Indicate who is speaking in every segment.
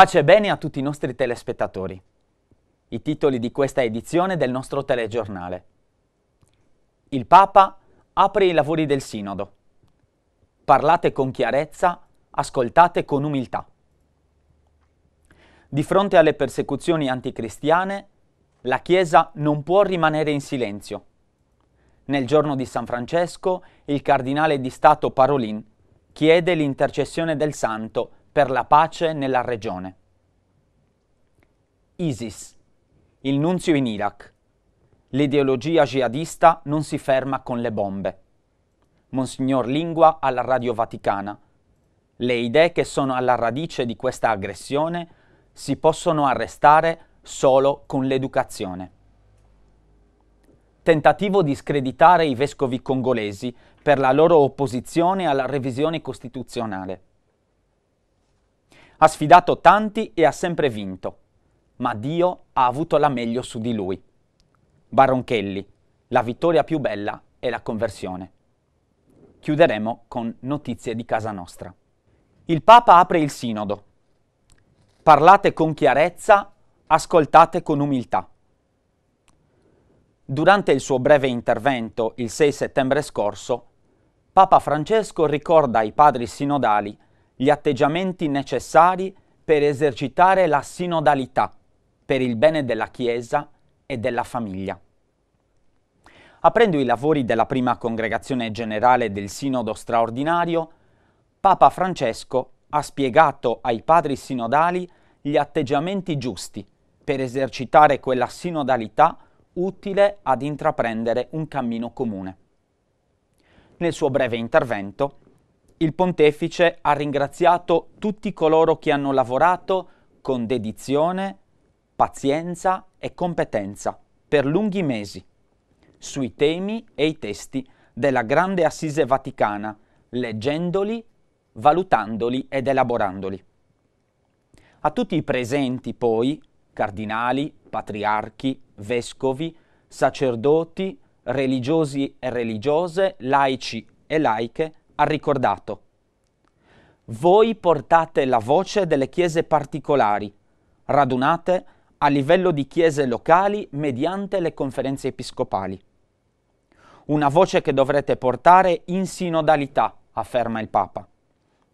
Speaker 1: Pace e bene a tutti i nostri telespettatori. I titoli di questa edizione del nostro telegiornale. Il Papa apre i lavori del Sinodo. Parlate con chiarezza, ascoltate con umiltà. Di fronte alle persecuzioni anticristiane, la Chiesa non può rimanere in silenzio. Nel giorno di San Francesco, il cardinale di Stato Parolin chiede l'intercessione del Santo per la pace nella regione. ISIS, il nunzio in Iraq. L'ideologia jihadista non si ferma con le bombe. Monsignor Lingua alla Radio Vaticana. Le idee che sono alla radice di questa aggressione si possono arrestare solo con l'educazione. Tentativo di screditare i vescovi congolesi per la loro opposizione alla revisione costituzionale. Ha sfidato tanti e ha sempre vinto, ma Dio ha avuto la meglio su di lui. Baronchelli, la vittoria più bella è la conversione. Chiuderemo con notizie di casa nostra. Il Papa apre il sinodo. Parlate con chiarezza, ascoltate con umiltà. Durante il suo breve intervento il 6 settembre scorso, Papa Francesco ricorda ai padri sinodali gli atteggiamenti necessari per esercitare la sinodalità per il bene della Chiesa e della famiglia. Aprendo i lavori della prima congregazione generale del Sinodo straordinario, Papa Francesco ha spiegato ai padri sinodali gli atteggiamenti giusti per esercitare quella sinodalità utile ad intraprendere un cammino comune. Nel suo breve intervento, il pontefice ha ringraziato tutti coloro che hanno lavorato con dedizione, pazienza e competenza per lunghi mesi sui temi e i testi della Grande Assise Vaticana, leggendoli, valutandoli ed elaborandoli. A tutti i presenti poi, cardinali, patriarchi, vescovi, sacerdoti, religiosi e religiose, laici e laiche, ha ricordato. Voi portate la voce delle chiese particolari, radunate a livello di chiese locali mediante le conferenze episcopali. Una voce che dovrete portare in sinodalità, afferma il Papa,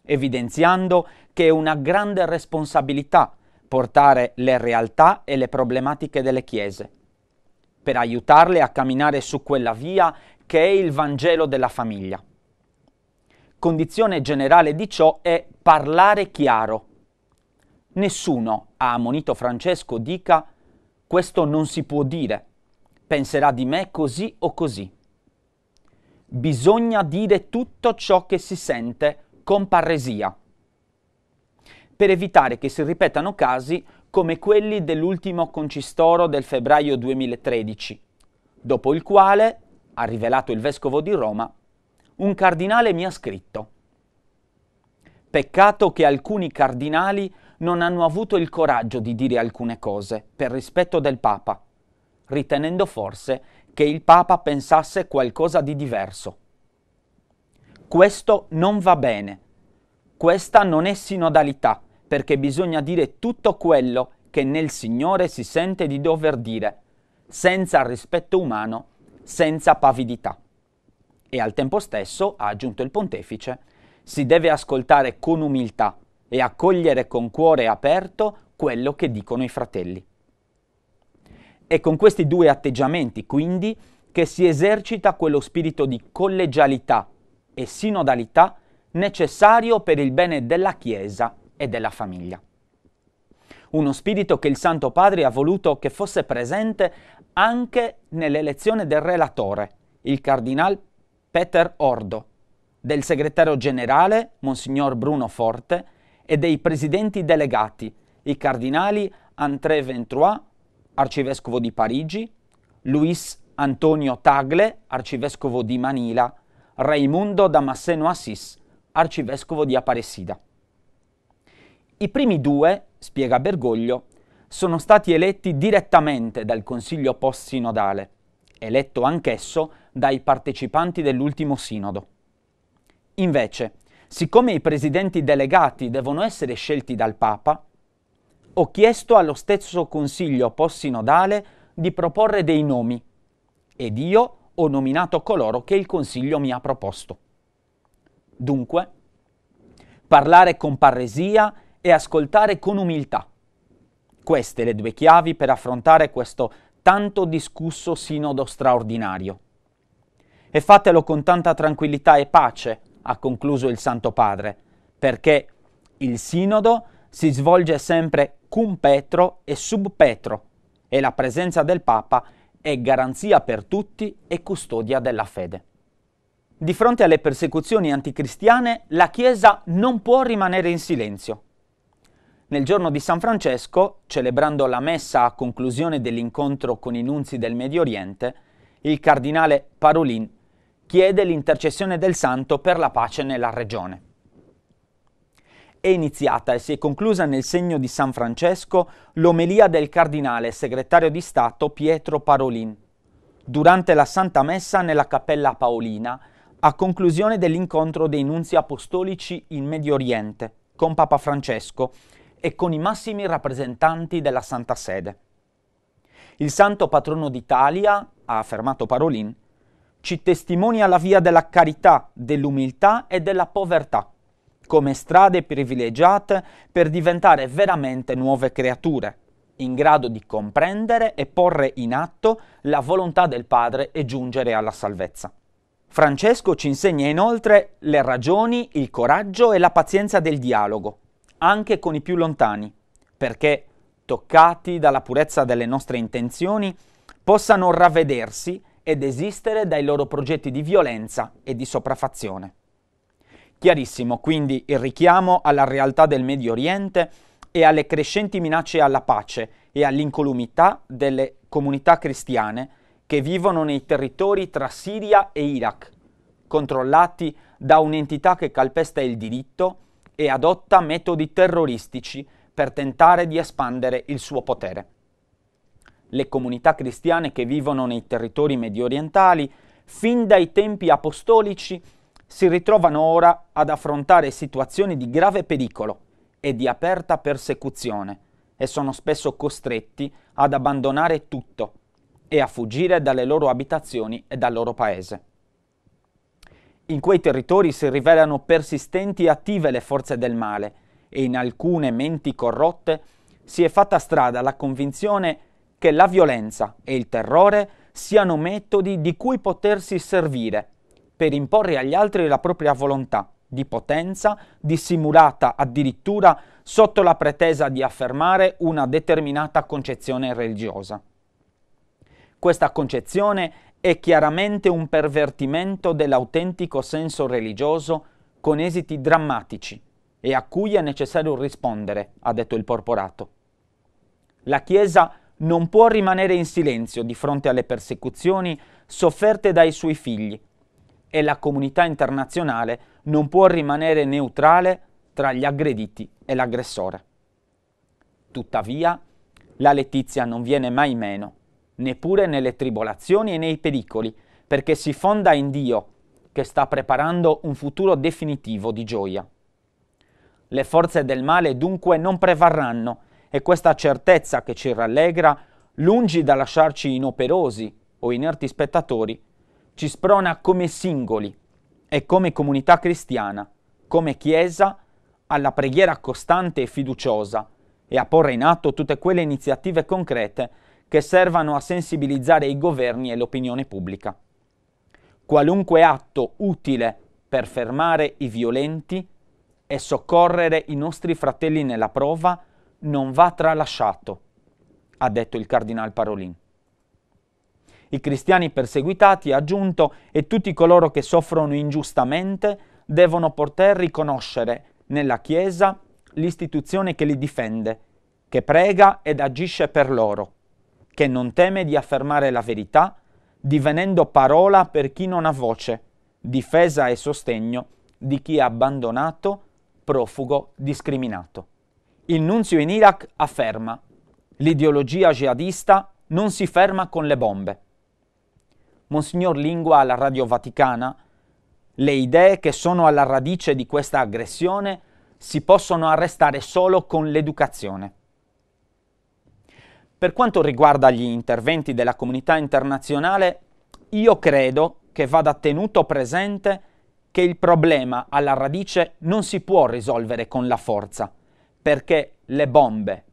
Speaker 1: evidenziando che è una grande responsabilità portare le realtà e le problematiche delle chiese, per aiutarle a camminare su quella via che è il Vangelo della famiglia. Condizione generale di ciò è parlare chiaro. Nessuno ha ammonito Francesco dica questo non si può dire, penserà di me così o così. Bisogna dire tutto ciò che si sente con parresia, per evitare che si ripetano casi come quelli dell'ultimo concistoro del febbraio 2013, dopo il quale, ha rivelato il vescovo di Roma, un cardinale mi ha scritto. Peccato che alcuni cardinali non hanno avuto il coraggio di dire alcune cose per rispetto del Papa, ritenendo forse che il Papa pensasse qualcosa di diverso. Questo non va bene. Questa non è sinodalità, perché bisogna dire tutto quello che nel Signore si sente di dover dire, senza rispetto umano, senza pavidità. E al tempo stesso, ha aggiunto il pontefice, si deve ascoltare con umiltà e accogliere con cuore aperto quello che dicono i fratelli. È con questi due atteggiamenti, quindi, che si esercita quello spirito di collegialità e sinodalità necessario per il bene della Chiesa e della famiglia. Uno spirito che il Santo Padre ha voluto che fosse presente anche nell'elezione del relatore, il Cardinal Peter Ordo, del segretario generale, Monsignor Bruno Forte, e dei presidenti delegati, i cardinali André Ventrois, arcivescovo di Parigi, Luis Antonio Tagle, arcivescovo di Manila, Raimundo Damasceno Assis, arcivescovo di Aparecida. I primi due, spiega Bergoglio, sono stati eletti direttamente dal Consiglio post-sinodale, eletto anch'esso dai partecipanti dell'ultimo sinodo. Invece, siccome i presidenti delegati devono essere scelti dal Papa, ho chiesto allo stesso Consiglio post-sinodale di proporre dei nomi ed io ho nominato coloro che il Consiglio mi ha proposto. Dunque, parlare con parresia e ascoltare con umiltà. Queste le due chiavi per affrontare questo tanto discusso sinodo straordinario e fatelo con tanta tranquillità e pace, ha concluso il Santo Padre, perché il sinodo si svolge sempre cum petro e sub petro e la presenza del Papa è garanzia per tutti e custodia della fede. Di fronte alle persecuzioni anticristiane, la Chiesa non può rimanere in silenzio. Nel giorno di San Francesco, celebrando la messa a conclusione dell'incontro con i nunzi del Medio Oriente, il cardinale Parolin chiede l'intercessione del santo per la pace nella regione. È iniziata e si è conclusa nel segno di San Francesco l'omelia del cardinale segretario di Stato Pietro Parolin, durante la Santa Messa nella Cappella Paolina, a conclusione dell'incontro dei nunzi apostolici in Medio Oriente con Papa Francesco e con i massimi rappresentanti della Santa Sede. Il santo patrono d'Italia, ha affermato Parolin, ci testimonia la via della carità, dell'umiltà e della povertà, come strade privilegiate per diventare veramente nuove creature, in grado di comprendere e porre in atto la volontà del Padre e giungere alla salvezza. Francesco ci insegna inoltre le ragioni, il coraggio e la pazienza del dialogo, anche con i più lontani, perché, toccati dalla purezza delle nostre intenzioni, possano ravvedersi ed esistere dai loro progetti di violenza e di sopraffazione. Chiarissimo quindi il richiamo alla realtà del Medio Oriente e alle crescenti minacce alla pace e all'incolumità delle comunità cristiane che vivono nei territori tra Siria e Iraq, controllati da un'entità che calpesta il diritto e adotta metodi terroristici per tentare di espandere il suo potere le comunità cristiane che vivono nei territori medio orientali, fin dai tempi apostolici, si ritrovano ora ad affrontare situazioni di grave pericolo e di aperta persecuzione e sono spesso costretti ad abbandonare tutto e a fuggire dalle loro abitazioni e dal loro paese. In quei territori si rivelano persistenti e attive le forze del male e in alcune menti corrotte si è fatta strada la convinzione che la violenza e il terrore siano metodi di cui potersi servire per imporre agli altri la propria volontà di potenza, dissimulata addirittura sotto la pretesa di affermare una determinata concezione religiosa. Questa concezione è chiaramente un pervertimento dell'autentico senso religioso con esiti drammatici e a cui è necessario rispondere, ha detto il porporato. La Chiesa non può rimanere in silenzio di fronte alle persecuzioni sofferte dai suoi figli e la comunità internazionale non può rimanere neutrale tra gli aggrediti e l'aggressore. Tuttavia, la letizia non viene mai meno, neppure nelle tribolazioni e nei pericoli, perché si fonda in Dio, che sta preparando un futuro definitivo di gioia. Le forze del male dunque non prevarranno è questa certezza che ci rallegra, lungi da lasciarci inoperosi o inerti spettatori, ci sprona come singoli e come comunità cristiana, come Chiesa, alla preghiera costante e fiduciosa e a porre in atto tutte quelle iniziative concrete che servano a sensibilizzare i governi e l'opinione pubblica. Qualunque atto utile per fermare i violenti e soccorrere i nostri fratelli nella prova non va tralasciato, ha detto il cardinal Parolin. I cristiani perseguitati, ha aggiunto, e tutti coloro che soffrono ingiustamente devono poter riconoscere nella Chiesa l'istituzione che li difende, che prega ed agisce per loro, che non teme di affermare la verità, divenendo parola per chi non ha voce, difesa e sostegno di chi è abbandonato, profugo, discriminato. Il nunzio in Iraq afferma l'ideologia jihadista non si ferma con le bombe. Monsignor Lingua alla Radio Vaticana, le idee che sono alla radice di questa aggressione si possono arrestare solo con l'educazione. Per quanto riguarda gli interventi della comunità internazionale, io credo che vada tenuto presente che il problema alla radice non si può risolvere con la forza perché le bombe,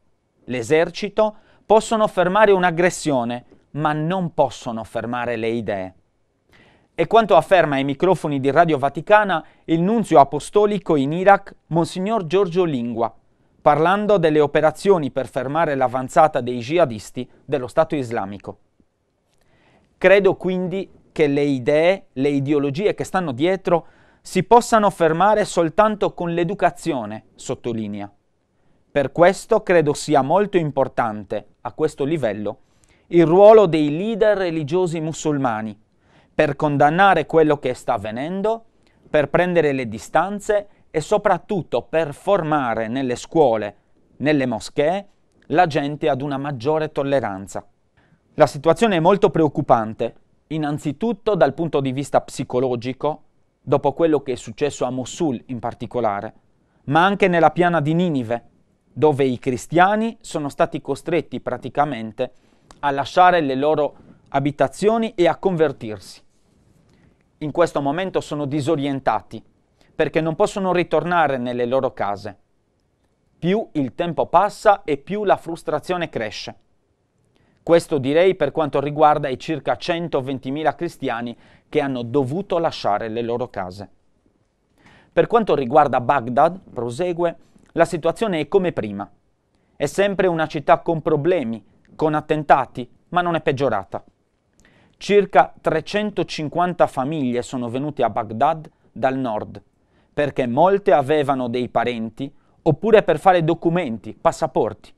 Speaker 1: l'esercito, possono fermare un'aggressione, ma non possono fermare le idee. E quanto afferma ai microfoni di Radio Vaticana il nunzio apostolico in Iraq, Monsignor Giorgio Lingua, parlando delle operazioni per fermare l'avanzata dei jihadisti dello Stato islamico. Credo quindi che le idee, le ideologie che stanno dietro si possano fermare soltanto con l'educazione, sottolinea. Per questo credo sia molto importante, a questo livello, il ruolo dei leader religiosi musulmani per condannare quello che sta avvenendo, per prendere le distanze e soprattutto per formare nelle scuole, nelle moschee, la gente ad una maggiore tolleranza. La situazione è molto preoccupante, innanzitutto dal punto di vista psicologico, dopo quello che è successo a Mosul in particolare, ma anche nella piana di Ninive, dove i cristiani sono stati costretti praticamente a lasciare le loro abitazioni e a convertirsi. In questo momento sono disorientati perché non possono ritornare nelle loro case. Più il tempo passa e più la frustrazione cresce. Questo direi per quanto riguarda i circa 120.000 cristiani che hanno dovuto lasciare le loro case. Per quanto riguarda Baghdad, prosegue, la situazione è come prima. È sempre una città con problemi, con attentati, ma non è peggiorata. Circa 350 famiglie sono venute a Baghdad dal nord, perché molte avevano dei parenti oppure per fare documenti, passaporti.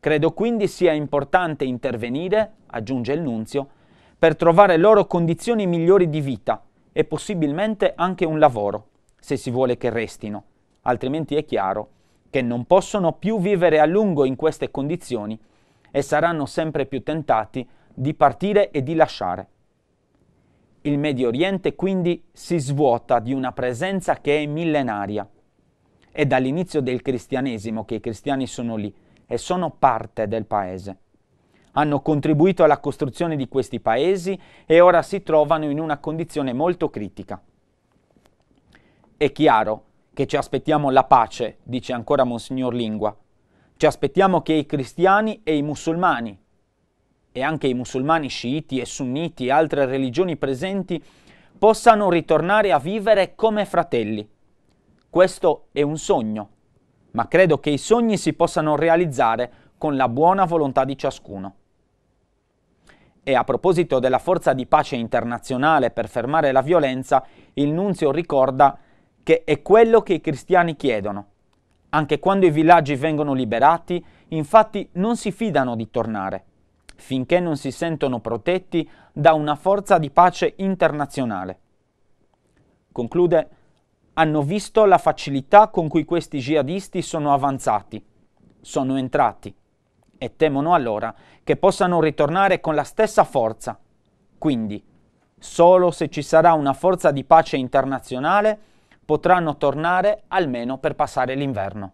Speaker 1: Credo quindi sia importante intervenire, aggiunge il nunzio, per trovare loro condizioni migliori di vita e possibilmente anche un lavoro, se si vuole che restino, altrimenti è chiaro che non possono più vivere a lungo in queste condizioni e saranno sempre più tentati di partire e di lasciare. Il Medio Oriente quindi si svuota di una presenza che è millenaria. È dall'inizio del cristianesimo che i cristiani sono lì e sono parte del paese. Hanno contribuito alla costruzione di questi paesi e ora si trovano in una condizione molto critica. È chiaro che ci aspettiamo la pace, dice ancora Monsignor Lingua. Ci aspettiamo che i cristiani e i musulmani, e anche i musulmani sciiti e sunniti e altre religioni presenti, possano ritornare a vivere come fratelli. Questo è un sogno, ma credo che i sogni si possano realizzare con la buona volontà di ciascuno. E a proposito della forza di pace internazionale per fermare la violenza, il Nunzio ricorda che è quello che i cristiani chiedono. Anche quando i villaggi vengono liberati, infatti non si fidano di tornare, finché non si sentono protetti da una forza di pace internazionale. Conclude, hanno visto la facilità con cui questi jihadisti sono avanzati, sono entrati, e temono allora che possano ritornare con la stessa forza. Quindi, solo se ci sarà una forza di pace internazionale, potranno tornare almeno per passare l'inverno.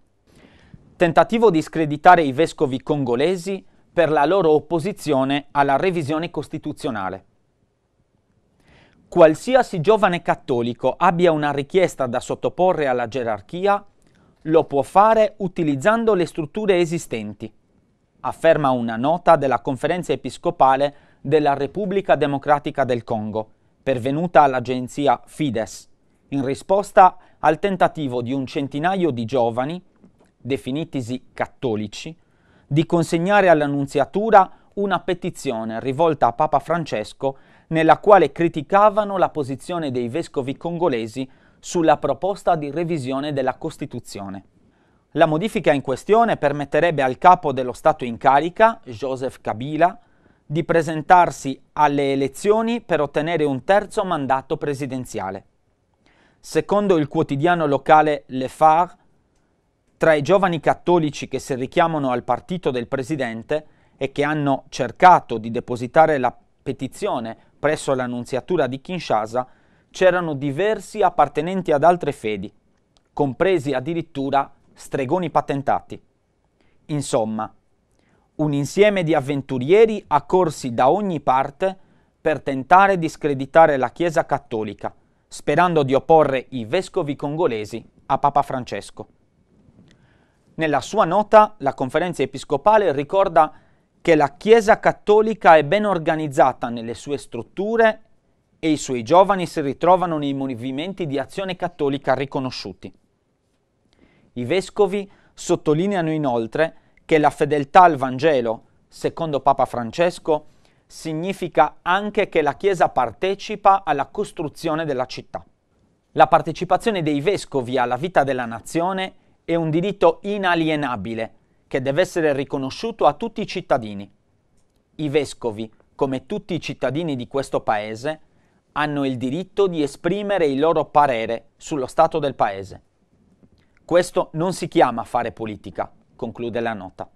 Speaker 1: Tentativo di screditare i vescovi congolesi per la loro opposizione alla revisione costituzionale. Qualsiasi giovane cattolico abbia una richiesta da sottoporre alla gerarchia, lo può fare utilizzando le strutture esistenti, afferma una nota della conferenza episcopale della Repubblica Democratica del Congo, pervenuta all'agenzia Fides, in risposta al tentativo di un centinaio di giovani, definitisi cattolici, di consegnare all'Annunziatura una petizione rivolta a Papa Francesco nella quale criticavano la posizione dei vescovi congolesi sulla proposta di revisione della Costituzione. La modifica in questione permetterebbe al capo dello Stato in carica, Joseph Kabila, di presentarsi alle elezioni per ottenere un terzo mandato presidenziale. Secondo il quotidiano locale Le Phare, tra i giovani cattolici che si richiamano al partito del presidente e che hanno cercato di depositare la petizione presso l'Annunziatura di Kinshasa, c'erano diversi appartenenti ad altre fedi, compresi addirittura stregoni patentati. Insomma, un insieme di avventurieri accorsi da ogni parte per tentare di screditare la Chiesa cattolica, sperando di opporre i vescovi congolesi a Papa Francesco. Nella sua nota la conferenza episcopale ricorda che la Chiesa cattolica è ben organizzata nelle sue strutture e i suoi giovani si ritrovano nei movimenti di azione cattolica riconosciuti. I vescovi sottolineano inoltre che la fedeltà al Vangelo, secondo Papa Francesco, significa anche che la Chiesa partecipa alla costruzione della città. La partecipazione dei vescovi alla vita della nazione è un diritto inalienabile che deve essere riconosciuto a tutti i cittadini. I vescovi, come tutti i cittadini di questo paese, hanno il diritto di esprimere il loro parere sullo stato del paese. Questo non si chiama fare politica, conclude la nota.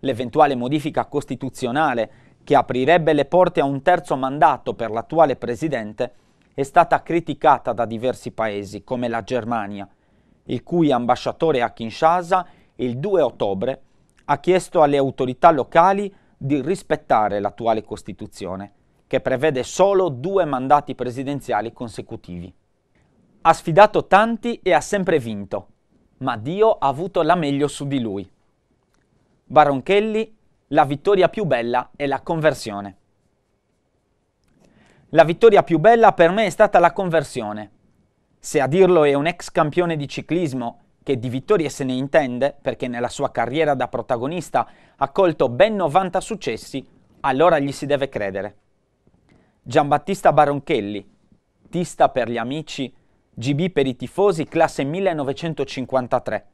Speaker 1: L'eventuale modifica costituzionale che aprirebbe le porte a un terzo mandato per l'attuale presidente, è stata criticata da diversi paesi, come la Germania, il cui ambasciatore a Kinshasa il 2 ottobre ha chiesto alle autorità locali di rispettare l'attuale Costituzione, che prevede solo due mandati presidenziali consecutivi. Ha sfidato tanti e ha sempre vinto, ma Dio ha avuto la meglio su di lui. Baronchelli la vittoria più bella è la conversione. La vittoria più bella per me è stata la conversione. Se a dirlo è un ex campione di ciclismo che di vittorie se ne intende perché nella sua carriera da protagonista ha colto ben 90 successi, allora gli si deve credere. Giambattista Baronchelli, tista per gli amici, GB per i tifosi, classe 1953,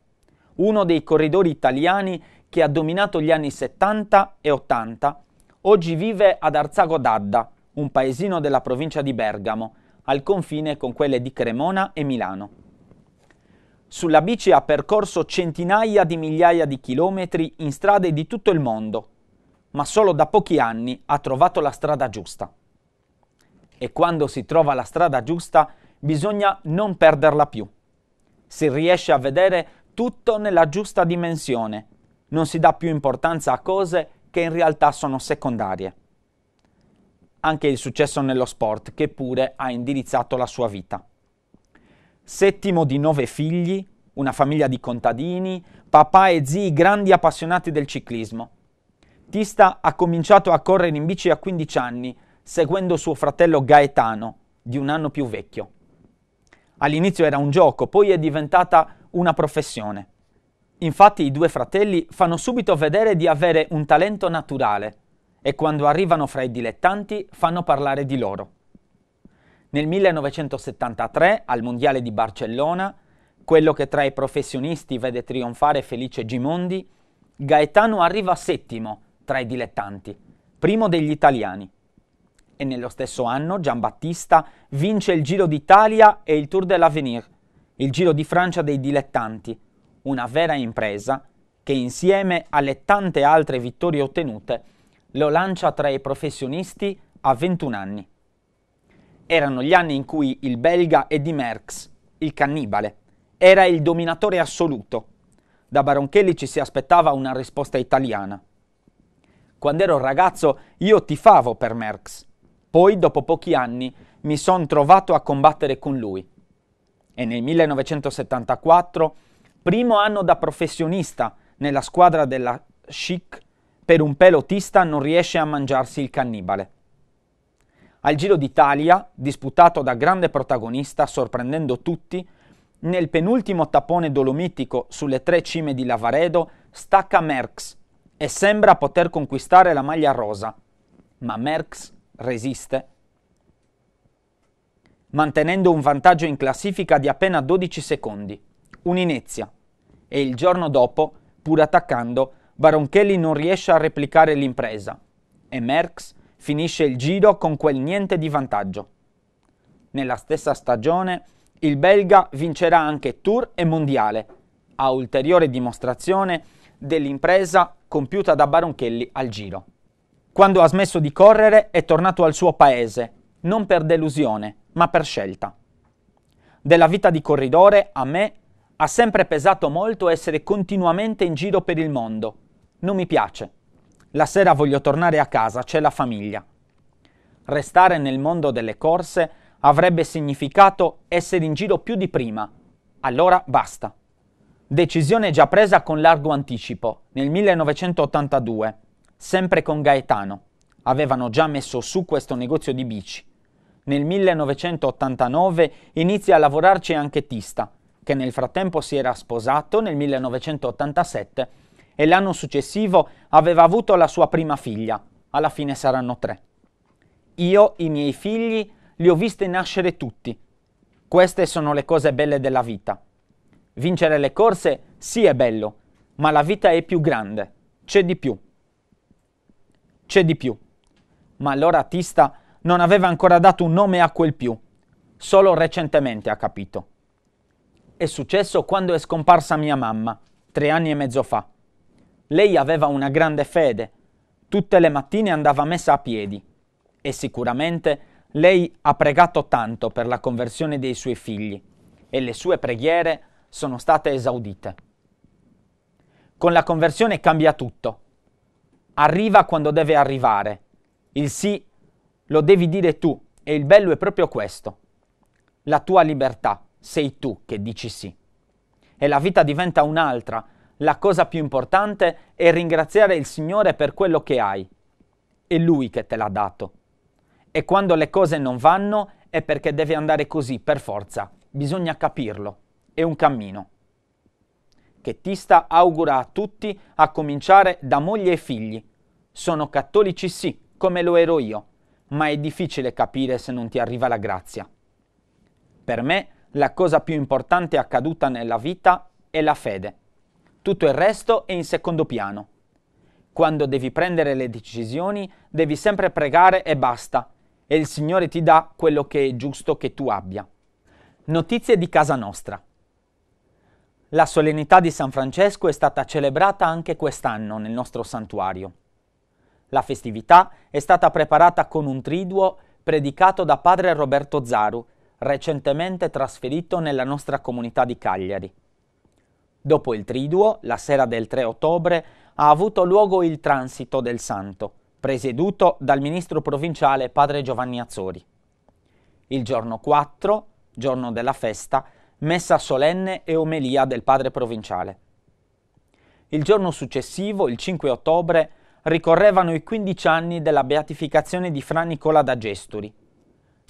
Speaker 1: uno dei corridori italiani che ha dominato gli anni 70 e 80, oggi vive ad Arzago d'Adda, un paesino della provincia di Bergamo, al confine con quelle di Cremona e Milano. Sulla bici ha percorso centinaia di migliaia di chilometri in strade di tutto il mondo, ma solo da pochi anni ha trovato la strada giusta. E quando si trova la strada giusta bisogna non perderla più. Si riesce a vedere tutto nella giusta dimensione non si dà più importanza a cose che in realtà sono secondarie. Anche il successo nello sport, che pure ha indirizzato la sua vita. Settimo di nove figli, una famiglia di contadini, papà e zii grandi appassionati del ciclismo. Tista ha cominciato a correre in bici a 15 anni, seguendo suo fratello Gaetano, di un anno più vecchio. All'inizio era un gioco, poi è diventata una professione. Infatti i due fratelli fanno subito vedere di avere un talento naturale e quando arrivano fra i dilettanti fanno parlare di loro. Nel 1973, al Mondiale di Barcellona, quello che tra i professionisti vede trionfare Felice Gimondi, Gaetano arriva settimo tra i dilettanti, primo degli italiani. E nello stesso anno Giambattista vince il Giro d'Italia e il Tour de l'Avenir, il Giro di Francia dei dilettanti, una vera impresa che insieme alle tante altre vittorie ottenute lo lancia tra i professionisti a 21 anni. Erano gli anni in cui il belga Eddy Merckx, il cannibale, era il dominatore assoluto. Da Baronchelli ci si aspettava una risposta italiana. Quando ero ragazzo io tifavo per Merckx, poi dopo pochi anni mi sono trovato a combattere con lui. E nel 1974 primo anno da professionista nella squadra della Chic, per un pelotista non riesce a mangiarsi il cannibale. Al Giro d'Italia, disputato da grande protagonista, sorprendendo tutti, nel penultimo tappone dolomitico sulle tre cime di Lavaredo stacca Merckx e sembra poter conquistare la maglia rosa, ma Merckx resiste. Mantenendo un vantaggio in classifica di appena 12 secondi, un'inezia e il giorno dopo, pur attaccando, Baron Kelly non riesce a replicare l'impresa e Merckx finisce il giro con quel niente di vantaggio. Nella stessa stagione il belga vincerà anche Tour e Mondiale, a ulteriore dimostrazione dell'impresa compiuta da Baron Kelly al giro. Quando ha smesso di correre è tornato al suo paese, non per delusione, ma per scelta. Della vita di corridore a me ha sempre pesato molto essere continuamente in giro per il mondo. Non mi piace. La sera voglio tornare a casa, c'è la famiglia. Restare nel mondo delle corse avrebbe significato essere in giro più di prima. Allora basta. Decisione già presa con largo anticipo, nel 1982, sempre con Gaetano. Avevano già messo su questo negozio di bici. Nel 1989 inizia a lavorarci anche Tista, che nel frattempo si era sposato nel 1987 e l'anno successivo aveva avuto la sua prima figlia, alla fine saranno tre. Io i miei figli li ho visti nascere tutti. Queste sono le cose belle della vita. Vincere le corse sì è bello, ma la vita è più grande, c'è di più. C'è di più. Ma allora Tista non aveva ancora dato un nome a quel più, solo recentemente ha capito. È successo quando è scomparsa mia mamma, tre anni e mezzo fa. Lei aveva una grande fede. Tutte le mattine andava messa a piedi. E sicuramente lei ha pregato tanto per la conversione dei suoi figli e le sue preghiere sono state esaudite. Con la conversione cambia tutto. Arriva quando deve arrivare. Il sì lo devi dire tu e il bello è proprio questo, la tua libertà sei tu che dici sì. E la vita diventa un'altra. La cosa più importante è ringraziare il Signore per quello che hai. È Lui che te l'ha dato. E quando le cose non vanno è perché deve andare così, per forza. Bisogna capirlo. È un cammino. Chettista augura a tutti, a cominciare da moglie e figli. Sono cattolici sì, come lo ero io, ma è difficile capire se non ti arriva la grazia. Per me la cosa più importante accaduta nella vita è la fede. Tutto il resto è in secondo piano. Quando devi prendere le decisioni, devi sempre pregare e basta, e il Signore ti dà quello che è giusto che tu abbia. Notizie di casa nostra. La solennità di San Francesco è stata celebrata anche quest'anno nel nostro santuario. La festività è stata preparata con un triduo predicato da padre Roberto Zaru recentemente trasferito nella nostra comunità di Cagliari. Dopo il triduo, la sera del 3 ottobre, ha avuto luogo il transito del santo, presieduto dal ministro provinciale padre Giovanni Azzori. Il giorno 4, giorno della festa, messa solenne e omelia del padre provinciale. Il giorno successivo, il 5 ottobre, ricorrevano i 15 anni della beatificazione di Fra Nicola da Gesturi,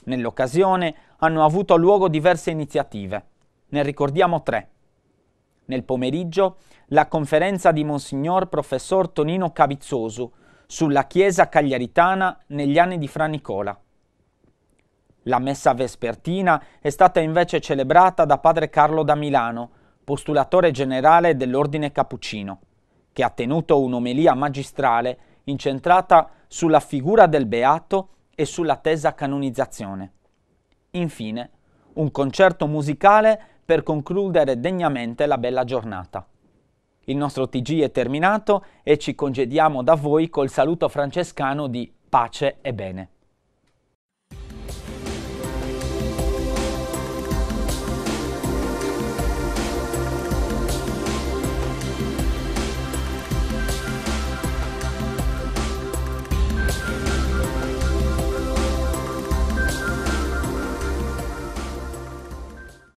Speaker 1: Nell'occasione hanno avuto luogo diverse iniziative. Ne ricordiamo tre. Nel pomeriggio la conferenza di Monsignor Professor Tonino Cavizzosu sulla Chiesa cagliaritana negli anni di Fra Nicola. La messa vespertina è stata invece celebrata da padre Carlo da Milano, postulatore generale dell'Ordine Cappuccino, che ha tenuto un'omelia magistrale incentrata sulla figura del beato e sull'attesa canonizzazione. Infine, un concerto musicale per concludere degnamente la bella giornata. Il nostro TG è terminato e ci congediamo da voi col saluto francescano di pace e bene.